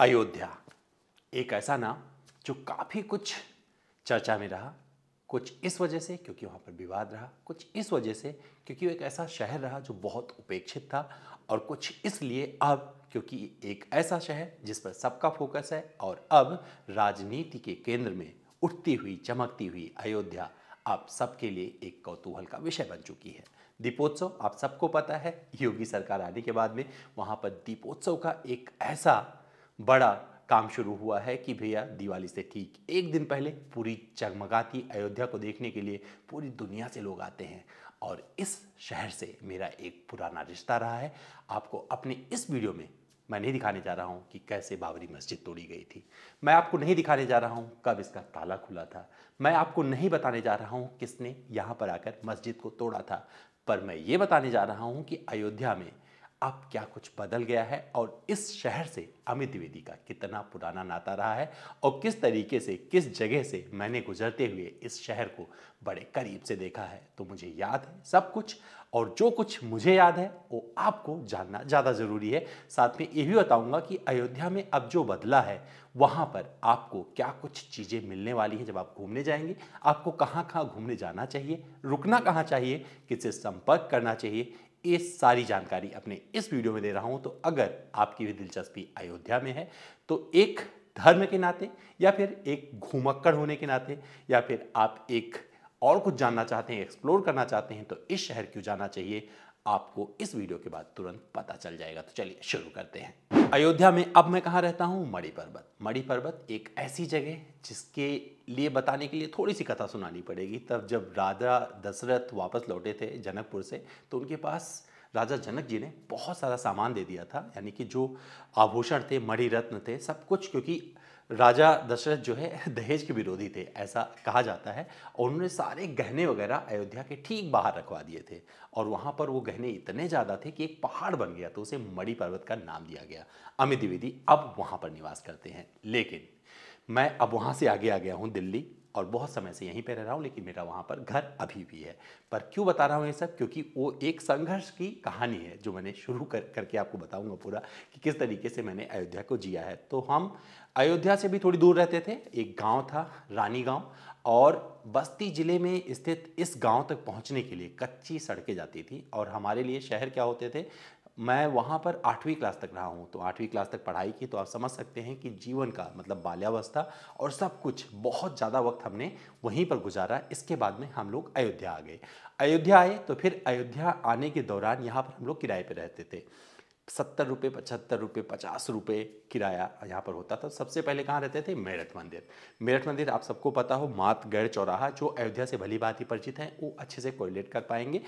अयोध्या एक ऐसा नाम जो काफ़ी कुछ चर्चा में रहा कुछ इस वजह से क्योंकि वहाँ पर विवाद रहा कुछ इस वजह से क्योंकि एक ऐसा शहर रहा जो बहुत उपेक्षित था और कुछ इसलिए अब क्योंकि एक ऐसा शहर जिस पर सबका फोकस है और अब राजनीति के केंद्र में उठती हुई चमकती हुई अयोध्या आप सबके लिए एक कौतूहल का विषय बन चुकी है दीपोत्सव आप सबको पता है योगी सरकार आने के बाद में वहाँ पर दीपोत्सव का एक ऐसा बड़ा काम शुरू हुआ है कि भैया दिवाली से ठीक एक दिन पहले पूरी जगमगाती अयोध्या को देखने के लिए पूरी दुनिया से लोग आते हैं और इस शहर से मेरा एक पुराना रिश्ता रहा है आपको अपने इस वीडियो में मैं नहीं दिखाने जा रहा हूँ कि कैसे बाबरी मस्जिद तोड़ी गई थी मैं आपको नहीं दिखाने जा रहा हूँ कब इसका ताला खुला था मैं आपको नहीं बताने जा रहा हूँ किसने यहाँ पर आकर मस्जिद को तोड़ा था पर मैं ये बताने जा रहा हूँ कि अयोध्या में अब क्या कुछ बदल गया है और इस शहर से अमित द्विवेदी का कितना पुराना नाता रहा है और किस तरीके से किस जगह से मैंने गुजरते हुए इस शहर को बड़े करीब से देखा है तो मुझे याद है सब कुछ और जो कुछ मुझे याद है वो आपको जानना ज़्यादा ज़रूरी है साथ में ये भी बताऊंगा कि अयोध्या में अब जो बदला है वहाँ पर आपको क्या कुछ चीज़ें मिलने वाली हैं जब आप घूमने जाएंगे आपको कहाँ कहाँ घूमने जाना चाहिए रुकना कहाँ चाहिए किससे संपर्क करना चाहिए ये सारी जानकारी अपने इस वीडियो में दे रहा हूँ तो अगर आपकी भी दिलचस्पी अयोध्या में है तो एक धर्म के नाते या फिर एक घूमक्कड़ होने के नाते या फिर आप एक और कुछ जानना चाहते हैं एक्सप्लोर करना चाहते हैं तो इस शहर क्यों जाना चाहिए आपको इस वीडियो के बाद तुरंत पता चल जाएगा तो चलिए शुरू करते हैं अयोध्या में अब मैं कहाँ रहता हूँ मणि पर्वत मणि पर्वत एक ऐसी जगह जिसके लिए बताने के लिए थोड़ी सी कथा सुनानी पड़ेगी तब जब राजा दशरथ वापस लौटे थे जनकपुर से तो उनके पास राजा जनक जी ने बहुत सारा सामान दे दिया था यानी कि जो आभूषण थे मणिरत्न रत्न थे सब कुछ क्योंकि राजा दशरथ जो है दहेज के विरोधी थे ऐसा कहा जाता है और उन्होंने सारे गहने वगैरह अयोध्या के ठीक बाहर रखवा दिए थे और वहाँ पर वो गहने इतने ज़्यादा थे कि एक पहाड़ बन गया तो उसे मणि पर्वत का नाम दिया गया अमित द्विवेदी अब वहाँ पर निवास करते हैं लेकिन मैं अब वहाँ से आगे आ गया हूँ दिल्ली और बहुत समय से यहीं पे रह रहा हूँ लेकिन मेरा वहाँ पर घर अभी भी है पर क्यों बता रहा हूँ ये सब क्योंकि वो एक संघर्ष की कहानी है जो मैंने शुरू कर करके आपको बताऊँगा पूरा कि किस तरीके से मैंने अयोध्या को जिया है तो हम अयोध्या से भी थोड़ी दूर रहते थे एक गाँव था रानी गाँव और बस्ती ज़िले में स्थित इस गांव तक पहुंचने के लिए कच्ची सड़कें जाती थी और हमारे लिए शहर क्या होते थे मैं वहाँ पर आठवीं क्लास तक रहा हूँ तो आठवीं क्लास तक पढ़ाई की तो आप समझ सकते हैं कि जीवन का मतलब बाल्यावस्था और सब कुछ बहुत ज़्यादा वक्त हमने वहीं पर गुजारा इसके बाद में हम लोग अयोध्या आ गए अयोध्या आए तो फिर अयोध्या आने के दौरान यहाँ पर हम लोग किराए पर रहते थे सत्तर रुपये पचहत्तर रुपये पचास रुपये किराया यहाँ पर होता था सबसे पहले कहाँ रहते थे मेरठ मंदिर मेरठ मंदिर आप सबको पता हो मात गैर चौराहा जो अयोध्या से भली बात ही परिचित है वो अच्छे से कोरिलेट कर पाएंगे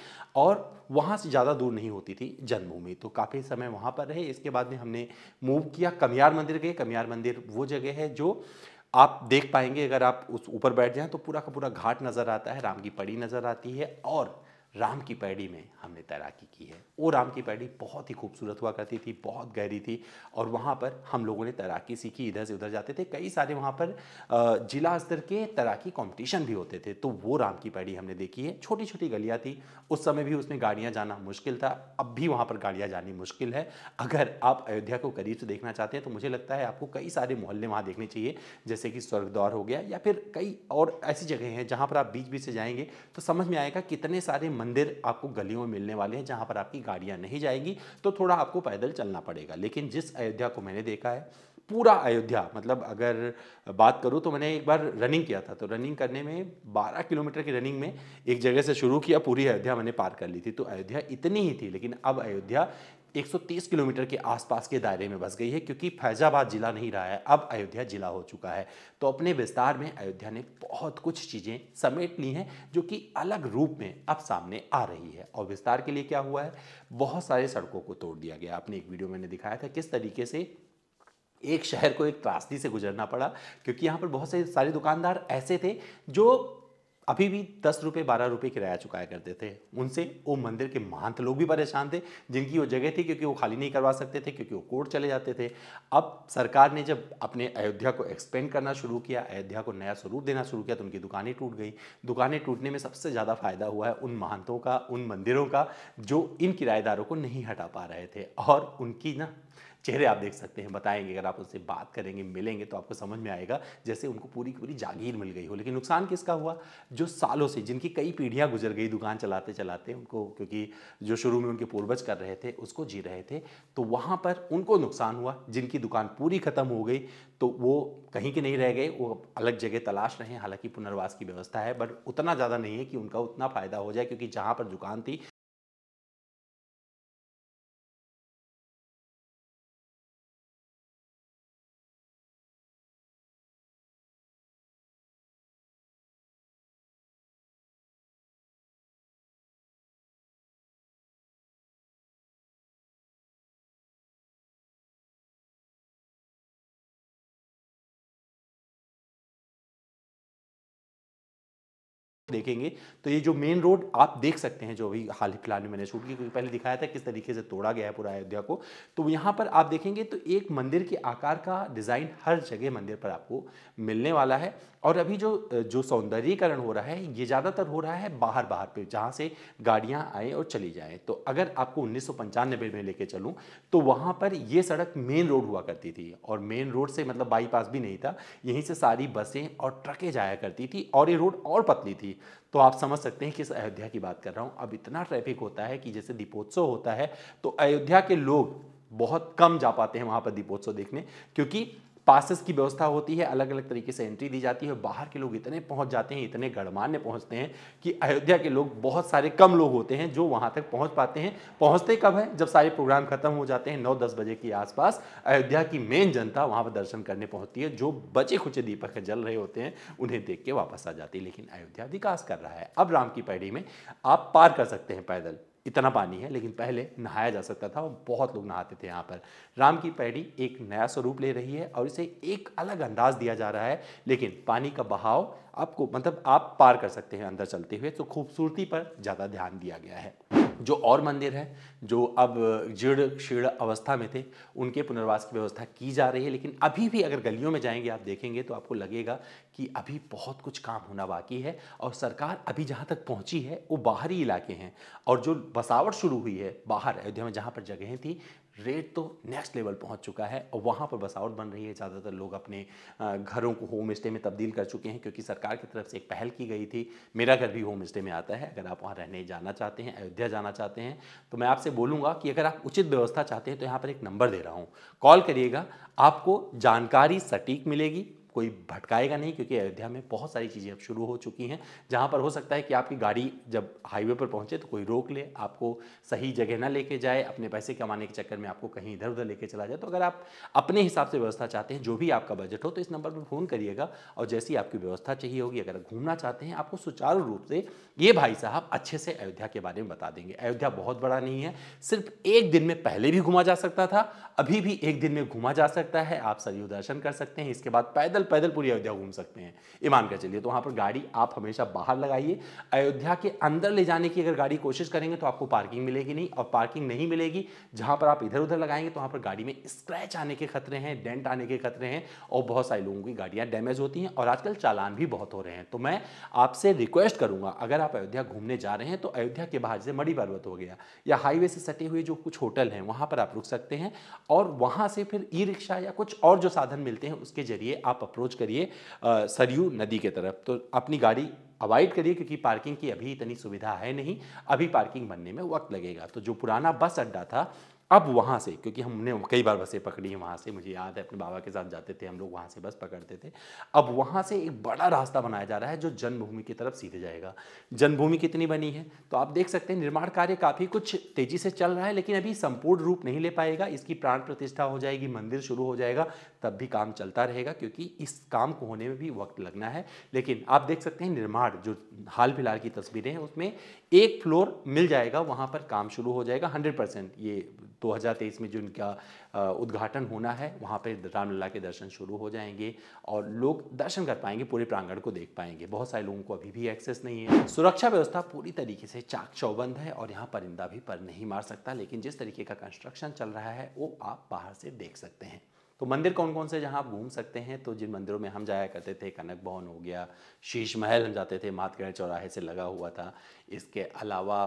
और वहाँ से ज़्यादा दूर नहीं होती थी जन्मभूमि तो काफ़ी समय वहाँ पर रहे इसके बाद में हमने मूव किया कमियार मंदिर गए कमियार मंदिर वो जगह है जो आप देख पाएंगे अगर आप उस ऊपर बैठ जाएँ तो पूरा का पूरा घाट नज़र आता है राम की पड़ी नज़र आती है और राम की पैड़ी में हमने तैराकी की है वो राम की पैड़ी बहुत ही खूबसूरत हुआ करती थी बहुत गहरी थी और वहाँ पर हम लोगों ने तैराकी सीखी इधर से उधर जाते थे कई सारे वहाँ पर जिला स्तर के तैराकी कॉम्पिटिशन भी होते थे तो वो राम की पैड़ी हमने देखी है छोटी छोटी गलियाँ थी उस समय भी उसमें गाड़ियाँ जाना मुश्किल था अब भी वहाँ पर गाड़ियाँ जानी मुश्किल है अगर आप अयोध्या को करीब से देखना चाहते हैं तो मुझे लगता है आपको कई सारे मोहल्ले वहाँ देखने चाहिए जैसे कि स्वर्गद्वार हो गया या फिर कई और ऐसी जगह हैं जहाँ पर आप बीच बीच से जाएंगे तो समझ में आएगा कितने सारे मंदिर आपको गलियों में मिलने वाले हैं जहाँ पर आपकी गाड़ियाँ नहीं जाएंगी तो थोड़ा आपको पैदल चलना पड़ेगा लेकिन जिस अयोध्या को मैंने देखा है पूरा अयोध्या मतलब अगर बात करूँ तो मैंने एक बार रनिंग किया था तो रनिंग करने में 12 किलोमीटर की रनिंग में एक जगह से शुरू किया पूरी अयोध्या मैंने पार कर ली थी तो अयोध्या इतनी ही थी लेकिन अब अयोध्या 130 किलोमीटर के आसपास के दायरे में बस गई है क्योंकि फैजाबाद जिला नहीं रहा है अब अयोध्या जिला हो चुका है तो अपने विस्तार में अयोध्या ने बहुत कुछ चीज़ें समेट ली हैं जो कि अलग रूप में अब सामने आ रही है और विस्तार के लिए क्या हुआ है बहुत सारे सड़कों को तोड़ दिया गया आपने एक वीडियो मैंने दिखाया था किस तरीके से एक शहर को एक त्रासदी से गुजरना पड़ा क्योंकि यहाँ पर बहुत से सारे दुकानदार ऐसे थे जो अभी भी दस रुपये बारह रुपये किराया चुकाया करते थे उनसे वो मंदिर के महंत लोग भी परेशान थे जिनकी वो जगह थी क्योंकि वो खाली नहीं करवा सकते थे क्योंकि वो कोर्ट चले जाते थे अब सरकार ने जब अपने अयोध्या को एक्सपेंड करना शुरू किया अयोध्या को नया स्वरूप देना शुरू किया तो उनकी दुकानें टूट गई दुकानें टूटने में सबसे ज़्यादा फ़ायदा हुआ है उन महंतों का उन मंदिरों का जो इन किराएदारों को नहीं हटा पा रहे थे और उनकी ना चेहरे आप देख सकते हैं बताएंगे अगर आप उनसे बात करेंगे मिलेंगे तो आपको समझ में आएगा जैसे उनको पूरी की पूरी जागीर मिल गई हो लेकिन नुकसान किसका हुआ जो सालों से जिनकी कई पीढ़ियाँ गुजर गई दुकान चलाते चलाते उनको क्योंकि जो शुरू में उनके पूर्वज कर रहे थे उसको जी रहे थे तो वहाँ पर उनको नुकसान हुआ जिनकी दुकान पूरी ख़त्म हो गई तो वो कहीं के नहीं रह गए वो अलग जगह तलाश रहे हैं हालांकि पुनर्वास की व्यवस्था है बट उतना ज़्यादा नहीं है कि उनका उतना फ़ायदा हो जाए क्योंकि जहाँ पर दुकान थी देखेंगे तो ये जो मेन रोड आप देख सकते हैं जो अभी हाल फिलहाल में मैंने शूट किया क्योंकि पहले दिखाया था किस तरीके से तोड़ा गया है पूरा अयोध्या को तो यहाँ पर आप देखेंगे तो एक मंदिर के आकार का डिज़ाइन हर जगह मंदिर पर आपको मिलने वाला है और अभी जो जो सौंदर्यीकरण हो रहा है ये ज़्यादातर हो रहा है बाहर बाहर पे जहाँ से गाड़ियाँ आएँ और चली जाएँ तो अगर आपको उन्नीस में लेके चलूँ तो वहाँ पर ये सड़क मेन रोड हुआ करती थी और मेन रोड से मतलब बाईपास भी नहीं था यहीं से सारी बसें और ट्रकें जाया करती थी और ये रोड और पतली थी तो आप समझ सकते हैं किस अयोध्या की बात कर रहा हूँ अब इतना ट्रैफिक होता है कि जैसे दीपोत्सव होता है तो अयोध्या के लोग बहुत कम जा पाते हैं वहाँ पर दीपोत्सव देखने क्योंकि पासेस की व्यवस्था होती है अलग अलग तरीके से एंट्री दी जाती है बाहर के लोग इतने पहुंच जाते हैं इतने गणमान्य पहुंचते हैं कि अयोध्या के लोग बहुत सारे कम लोग होते हैं जो वहां तक पहुंच पाते हैं पहुंचते कब है जब सारे प्रोग्राम खत्म हो जाते हैं नौ दस बजे के आसपास अयोध्या की मेन जनता वहां पर दर्शन करने पहुंचती है जो बचे खुचे दीपक जल रहे होते हैं उन्हें देख के वापस आ जाती है लेकिन अयोध्या विकास कर रहा है अब राम की पैड़ी में आप पार कर सकते हैं पैदल इतना पानी है लेकिन पहले नहाया जा सकता था और बहुत लोग नहाते थे यहाँ पर राम की पैड़ी एक नया स्वरूप ले रही है और इसे एक अलग अंदाज दिया जा रहा है लेकिन पानी का बहाव आपको मतलब आप पार कर सकते हैं अंदर चलते हुए तो खूबसूरती पर ज़्यादा ध्यान दिया गया है जो और मंदिर है जो अब जीड़ शीर्ण अवस्था में थे उनके पुनर्वास की व्यवस्था की जा रही है लेकिन अभी भी अगर गलियों में जाएंगे आप देखेंगे तो आपको लगेगा कि अभी बहुत कुछ काम होना बाकी है और सरकार अभी जहाँ तक पहुँची है वो बाहरी इलाके हैं और जो बसावट शुरू हुई है बाहर अयोध्या में जहाँ पर जगहें थी रेट तो नेक्स्ट लेवल पहुंच चुका है और वहाँ पर बसावट बन रही है ज़्यादातर लोग अपने घरों को होम स्टे में तब्दील कर चुके हैं क्योंकि सरकार की तरफ से एक पहल की गई थी मेरा घर भी होम स्टे में आता है अगर आप वहाँ रहने जाना चाहते हैं अयोध्या जाना चाहते हैं तो मैं आपसे बोलूँगा कि अगर आप उचित व्यवस्था चाहते हैं तो यहाँ पर एक नंबर दे रहा हूँ कॉल करिएगा आपको जानकारी सटीक मिलेगी कोई भटकाएगा नहीं क्योंकि अयोध्या में बहुत सारी चीज़ें अब शुरू हो चुकी हैं जहाँ पर हो सकता है कि आपकी गाड़ी जब हाईवे पर पहुँचे तो कोई रोक ले आपको सही जगह ना लेके जाए अपने पैसे कमाने के चक्कर में आपको कहीं इधर उधर लेके चला जाए तो अगर आप अपने हिसाब से व्यवस्था चाहते हैं जो भी आपका बजट हो तो इस नंबर पर फ़ोन करिएगा और जैसी आपकी व्यवस्था चाहिए होगी अगर घूमना चाहते हैं आपको सुचारू रूप से ये भाई साहब अच्छे से अयोध्या के बारे में बता देंगे अयोध्या बहुत बड़ा नहीं है सिर्फ एक दिन में पहले भी घूमा जा सकता था अभी भी एक दिन में घूमा जा सकता है आप सरयू दर्शन कर सकते हैं इसके बाद पैदल पैदल पूरी अयोध्या घूम सकते हैं ईमान कर चलिए तो वहाँ पर गाड़ी आप हमेशा बाहर लगाइए अयोध्या के अंदर ले जाने की अगर गाड़ी कोशिश करेंगे तो आपको पार्किंग मिलेगी नहीं और पार्किंग नहीं मिलेगी जहाँ पर आप इधर उधर लगाएंगे तो वहाँ पर गाड़ी में स्क्रैच आने के खतरे हैं डेंट आने के खतरे हैं और बहुत सारे लोगों की गाड़ियाँ डैमेज होती हैं और आजकल चालान भी बहुत हो रहे हैं तो मैं आपसे रिक्वेस्ट करूँगा अगर आप अयोध्या घूमने जा रहे हैं तो अयोध्या के बाहर से मड़ी पर्वत हो गया या हाईवे से सटे हुए जो कुछ होटल हैं वहाँ पर आप रुक सकते हैं और वहाँ से फिर ई रिक्शा या कुछ और जो साधन मिलते हैं उसके जरिए आप अप्रोच करिए सरयू नदी के तरफ तो अपनी गाड़ी अवॉइड करिए क्योंकि पार्किंग की अभी इतनी सुविधा है नहीं अभी पार्किंग बनने में वक्त लगेगा तो जो पुराना बस अड्डा था अब वहाँ से क्योंकि हमने कई बार बसें पकड़ी हैं वहाँ से मुझे याद है अपने बाबा के साथ जाते थे हम लोग वहाँ से बस पकड़ते थे अब वहाँ से एक बड़ा रास्ता बनाया जा रहा है जो जन्मभूमि की तरफ सीधे जाएगा जन्मभूमि कितनी बनी है तो आप देख सकते हैं निर्माण कार्य काफ़ी कुछ तेज़ी से चल रहा है लेकिन अभी संपूर्ण रूप नहीं ले पाएगा इसकी प्राण प्रतिष्ठा हो जाएगी मंदिर शुरू हो जाएगा तब भी काम चलता रहेगा क्योंकि इस काम को होने में भी वक्त लगना है लेकिन आप देख सकते हैं निर्माण जो हाल फिलहाल की तस्वीरें हैं उसमें एक फ्लोर मिल जाएगा वहाँ पर काम शुरू हो जाएगा हंड्रेड ये 2023 में जो इनका उद्घाटन होना है वहाँ पर रामलला के दर्शन शुरू हो जाएंगे और लोग दर्शन कर पाएंगे पूरे प्रांगण को देख पाएंगे बहुत सारे लोगों को अभी भी एक्सेस नहीं है सुरक्षा व्यवस्था पूरी तरीके से चाक चौबंद है और यहाँ परिंदा भी पर नहीं मार सकता लेकिन जिस तरीके का कंस्ट्रक्शन चल रहा है वो आप बाहर से देख सकते हैं तो मंदिर कौन कौन से जहाँ आप घूम सकते हैं तो जिन मंदिरों में हम जाया करते थे कनक भवन हो गया शीश महल हम जाते थे मातगढ़ चौराहे से लगा हुआ था इसके अलावा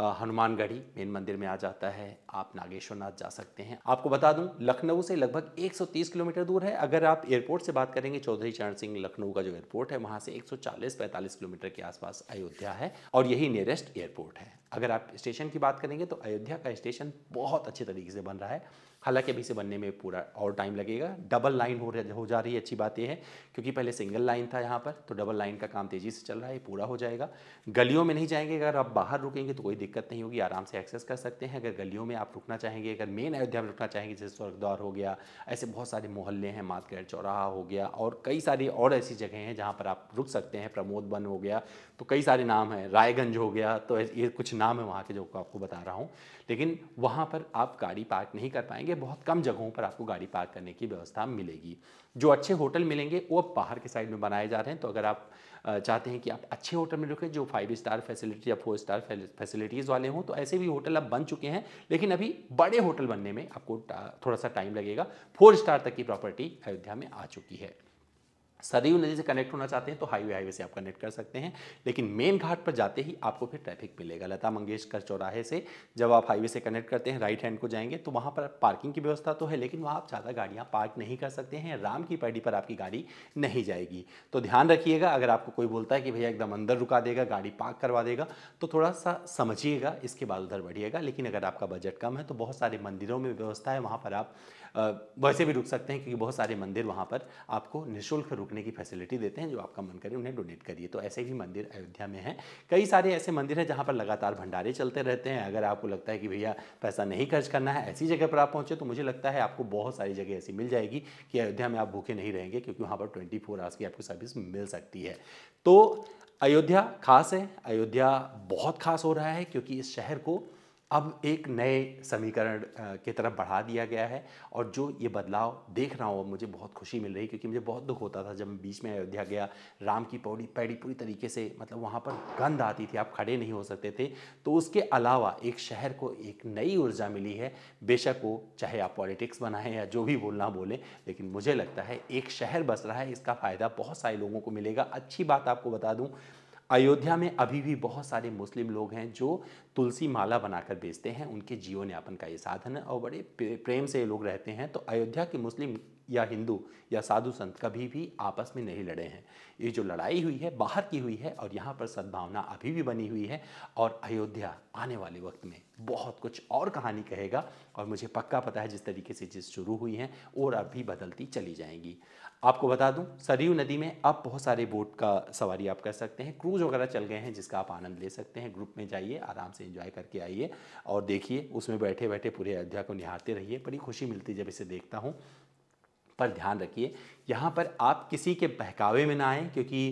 हनुमानगढ़ी मेन मंदिर में आ जाता है आप नागेश्वर नाथ जा सकते हैं आपको बता दूं लखनऊ से लगभग 130 किलोमीटर दूर है अगर आप एयरपोर्ट से बात करेंगे चौधरी चरण सिंह लखनऊ का जो एयरपोर्ट है वहाँ से 140-45 किलोमीटर के आसपास अयोध्या है और यही नियरेस्ट एयरपोर्ट है अगर आप स्टेशन की बात करेंगे तो अयोध्या का स्टेशन बहुत अच्छे तरीके से बन रहा है हालांकि अभी से बनने में पूरा और टाइम लगेगा डबल लाइन हो हो जा रही है अच्छी बात यह है क्योंकि पहले सिंगल लाइन था यहाँ पर तो डबल लाइन का काम तेज़ी से चल रहा है पूरा हो जाएगा गलियों में नहीं जाएंगे अगर आप बाहर रुकेंगे तो कोई दिक्कत नहीं होगी आराम से एक्सेस कर सकते हैं अगर गलियों में आप रुकना चाहेंगे अगर मेन अयोध्या में रुकना चाहेंगे जैसे स्वर्गद्वार हो गया ऐसे बहुत सारे मोहल्ले हैं मातगढ़ चौराहा हो गया और कई सारी और ऐसी जगह हैं जहाँ पर आप रुक सकते हैं प्रमोद वन हो गया तो कई सारे नाम हैं रायगंज हो गया तो ये कुछ नाम है वहाँ के जो आपको बता रहा हूँ लेकिन वहाँ पर आप गाड़ी पार्क नहीं कर पाएंगे जाएंगे बहुत कम जगहों पर आपको गाड़ी पार्क करने की व्यवस्था मिलेगी जो अच्छे होटल मिलेंगे वो अब बाहर के साइड में बनाए जा रहे हैं तो अगर आप चाहते हैं कि आप अच्छे होटल में रुकें जो फाइव स्टार फैसिलिटी या फोर स्टार फैसिलिटीज़ वाले हों तो ऐसे भी होटल अब बन चुके हैं लेकिन अभी बड़े होटल बनने में आपको थोड़ा सा टाइम लगेगा फोर स्टार तक की प्रॉपर्टी अयोध्या में आ चुकी है सरयू नदी से कनेक्ट होना चाहते हैं तो हाईवे हाईवे से आप कनेक्ट कर सकते हैं लेकिन मेन घाट पर जाते ही आपको फिर ट्रैफिक मिलेगा लता मंगेशकर चौराहे से जब आप हाईवे से कनेक्ट करते हैं राइट हैंड को जाएंगे तो वहाँ पर पार्किंग की व्यवस्था तो है लेकिन वहाँ आप ज़्यादा गाड़ियाँ पार्क नहीं कर सकते हैं राम की पैडी पर आपकी गाड़ी नहीं जाएगी तो ध्यान रखिएगा अगर आपको कोई बोलता है कि भैया एकदम अंदर रुका देगा गाड़ी पार्क करवा देगा तो थोड़ा सा समझिएगा इसके बाद उधर बढ़िएगा लेकिन अगर आपका बजट कम है तो बहुत सारे मंदिरों में व्यवस्था है वहाँ पर आप वैसे भी रुक सकते हैं क्योंकि बहुत सारे मंदिर वहाँ पर आपको निःशुल्क रुकने की फैसिलिटी देते हैं जो आपका मन करे उन्हें डोनेट करिए तो ऐसे ही मंदिर अयोध्या में हैं कई सारे ऐसे मंदिर हैं जहाँ पर लगातार भंडारे चलते रहते हैं अगर आपको लगता है कि भैया पैसा नहीं खर्च करना है ऐसी जगह पर आप पहुँचे तो मुझे लगता है आपको बहुत सारी जगह ऐसी मिल जाएगी कि अयोध्या में आप भूखे नहीं रहेंगे क्योंकि वहाँ पर ट्वेंटी फोर आवर्स की आपको सर्विस मिल सकती है तो अयोध्या खास है अयोध्या बहुत खास हो रहा है क्योंकि इस शहर को अब एक नए समीकरण की तरफ बढ़ा दिया गया है और जो ये बदलाव देख रहा हूँ मुझे बहुत खुशी मिल रही है क्योंकि मुझे बहुत दुख होता था जब बीच में अयोध्या गया राम की पौड़ी पैड़ी पूरी तरीके से मतलब वहाँ पर गंध आती थी आप खड़े नहीं हो सकते थे तो उसके अलावा एक शहर को एक नई ऊर्जा मिली है बेशक वो चाहे आप पॉलिटिक्स बनाएं या जो भी बोलना बोलें लेकिन मुझे लगता है एक शहर बस रहा है इसका फ़ायदा बहुत सारे लोगों को मिलेगा अच्छी बात आपको बता दूँ अयोध्या में अभी भी बहुत सारे मुस्लिम लोग हैं जो तुलसी माला बनाकर बेचते हैं उनके जीवन यापन का ये साधन है और बड़े प्रेम से ये लोग रहते हैं तो अयोध्या के मुस्लिम या हिंदू या साधु संत कभी भी आपस में नहीं लड़े हैं ये जो लड़ाई हुई है बाहर की हुई है और यहाँ पर सद्भावना अभी भी बनी हुई है और अयोध्या आने वाले वक्त में बहुत कुछ और कहानी कहेगा और मुझे पक्का पता है जिस तरीके से चीज़ शुरू हुई हैं और अभी बदलती चली जाएंगी आपको बता दूं सरयू नदी में आप बहुत सारे बोट का सवारी आप कर सकते हैं क्रूज वगैरह चल गए हैं जिसका आप आनंद ले सकते हैं ग्रुप में जाइए आराम से इंजॉय करके आइए और देखिए उसमें बैठे बैठे पूरे अयोध्या को निहारते रहिए बड़ी खुशी मिलती है जब इसे देखता हूँ पर ध्यान रखिए यहाँ पर आप किसी के बहकावे में ना आएँ क्योंकि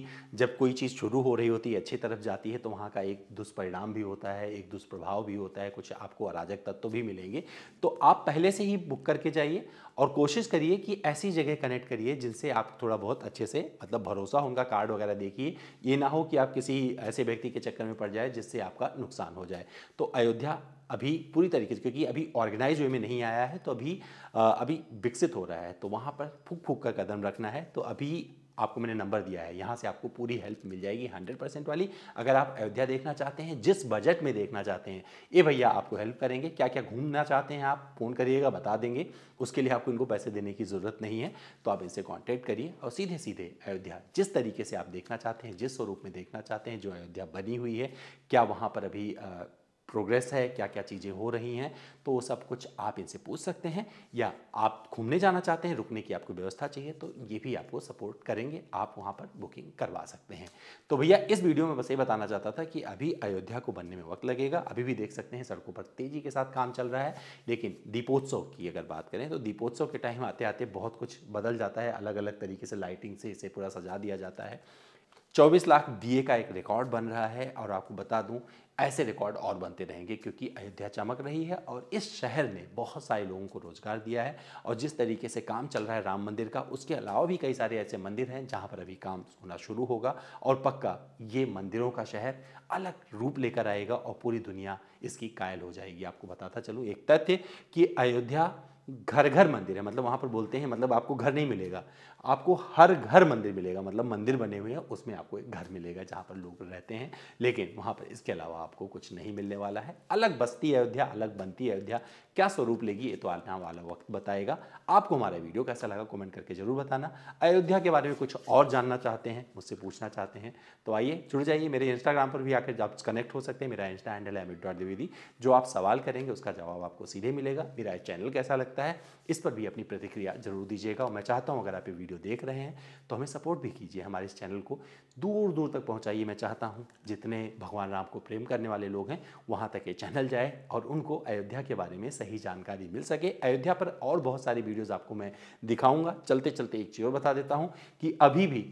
जब कोई चीज़ शुरू हो रही होती है अच्छी तरफ जाती है तो वहाँ का एक दुष्परिणाम भी होता है एक दुष्प्रभाव भी होता है कुछ आपको अराजक तत्व तो भी मिलेंगे तो आप पहले से ही बुक करके जाइए और कोशिश करिए कि ऐसी जगह कनेक्ट करिए जिनसे आप थोड़ा बहुत अच्छे से मतलब भरोसा उनका कार्ड वगैरह देखिए ये ना हो कि आप किसी ऐसे व्यक्ति के चक्कर में पड़ जाए जिससे आपका नुकसान हो जाए तो अयोध्या अभी पूरी तरीके से क्योंकि अभी ऑर्गेनाइज वे में नहीं आया है तो अभी अभी विकसित हो रहा है तो वहाँ पर फूक फूक का कदम रखना है तो अभी आपको मैंने नंबर दिया है यहाँ से आपको पूरी हेल्प मिल जाएगी 100 परसेंट वाली अगर आप अयोध्या देखना चाहते हैं जिस बजट में देखना चाहते हैं ये भैया आपको हेल्प करेंगे क्या क्या घूमना चाहते हैं आप फ़ोन करिएगा बता देंगे उसके लिए आपको इनको पैसे देने की ज़रूरत नहीं है तो आप इनसे कॉन्टैक्ट करिए और सीधे सीधे अयोध्या जिस तरीके से आप देखना चाहते हैं जिस स्वरूप में देखना चाहते हैं जो अयोध्या बनी हुई है क्या वहाँ पर अभी प्रोग्रेस है क्या क्या चीज़ें हो रही हैं तो वो सब कुछ आप इनसे पूछ सकते हैं या आप घूमने जाना चाहते हैं रुकने की आपको व्यवस्था चाहिए तो ये भी आपको सपोर्ट करेंगे आप वहाँ पर बुकिंग करवा सकते हैं तो भैया इस वीडियो में बस ये बताना चाहता था कि अभी अयोध्या को बनने में वक्त लगेगा अभी भी देख सकते हैं सड़कों पर तेज़ी के साथ काम चल रहा है लेकिन दीपोत्सव की अगर बात करें तो दीपोत्सव के टाइम आते आते बहुत कुछ बदल जाता है अलग अलग तरीके से लाइटिंग से इसे पूरा सजा दिया जाता है 24 लाख दिए का एक रिकॉर्ड बन रहा है और आपको बता दूं ऐसे रिकॉर्ड और बनते रहेंगे क्योंकि अयोध्या चमक रही है और इस शहर ने बहुत सारे लोगों को रोजगार दिया है और जिस तरीके से काम चल रहा है राम मंदिर का उसके अलावा भी कई सारे ऐसे मंदिर हैं जहाँ पर अभी काम होना शुरू होगा और पक्का ये मंदिरों का शहर अलग रूप लेकर आएगा और पूरी दुनिया इसकी कायल हो जाएगी आपको बताता चलूँ एक तथ्य कि अयोध्या घर घर मंदिर है मतलब वहाँ पर बोलते हैं मतलब आपको घर नहीं मिलेगा आपको हर घर मंदिर मिलेगा मतलब मंदिर बने हुए हैं उसमें आपको एक घर मिलेगा जहाँ पर लोग रहते हैं लेकिन वहाँ पर इसके अलावा आपको कुछ नहीं मिलने वाला है अलग बस्ती अयोध्या अलग बनती अयोध्या क्या स्वरूप लेगी ये तो आने वाला वक्त बताएगा आपको हमारा वीडियो कैसा लगा कमेंट करके जरूर बताना अयोध्या के बारे में कुछ और जानना चाहते हैं मुझसे पूछना चाहते हैं तो आइए जुड़ जाइए मेरे इंस्टाग्राम पर भी आकर आप कनेक्ट हो सकते हैं मेरा इंस्टा हैंडल है अमित द्विवेदी जो आप सवाल करेंगे उसका जवाब आपको सीधे मिलेगा मेरा चैनल कैसा लगता है सकता है इस पर भी अपनी प्रतिक्रिया जरूर दीजिएगा और मैं चाहता हूँ अगर आप ये वीडियो देख रहे हैं तो हमें सपोर्ट भी कीजिए हमारे इस चैनल को दूर दूर तक पहुँचाइए मैं चाहता हूँ जितने भगवान राम को प्रेम करने वाले लोग हैं वहाँ तक ये चैनल जाए और उनको अयोध्या के बारे में सही जानकारी मिल सके अयोध्या पर और बहुत सारी वीडियोज़ आपको मैं दिखाऊँगा चलते चलते एक चीज़ और बता देता हूँ कि अभी भी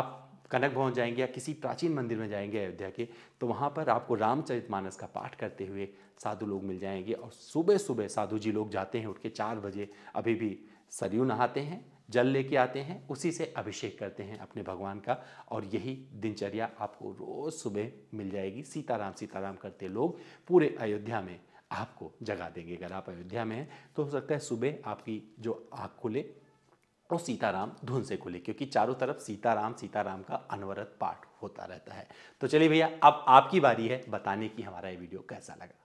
आप कनक भवन जाएंगे या किसी प्राचीन मंदिर में जाएंगे अयोध्या के तो वहाँ पर आपको रामचरितमानस का पाठ करते हुए साधु लोग मिल जाएंगे और सुबह सुबह साधु जी लोग जाते हैं उठ के चार बजे अभी भी सरयू नहाते हैं जल लेके आते हैं उसी से अभिषेक करते हैं अपने भगवान का और यही दिनचर्या आपको रोज़ सुबह मिल जाएगी सीताराम सीताराम करते लोग पूरे अयोध्या में आपको जगा देंगे अगर आप अयोध्या में हैं तो हो सकता है सुबह आपकी जो आँख खुले और सीताराम धुन से खुले क्योंकि चारों तरफ सीताराम सीताराम का अनवरत पाठ होता रहता है तो चलिए भैया अब आपकी बारी है बताने की हमारा ये वीडियो कैसा लगा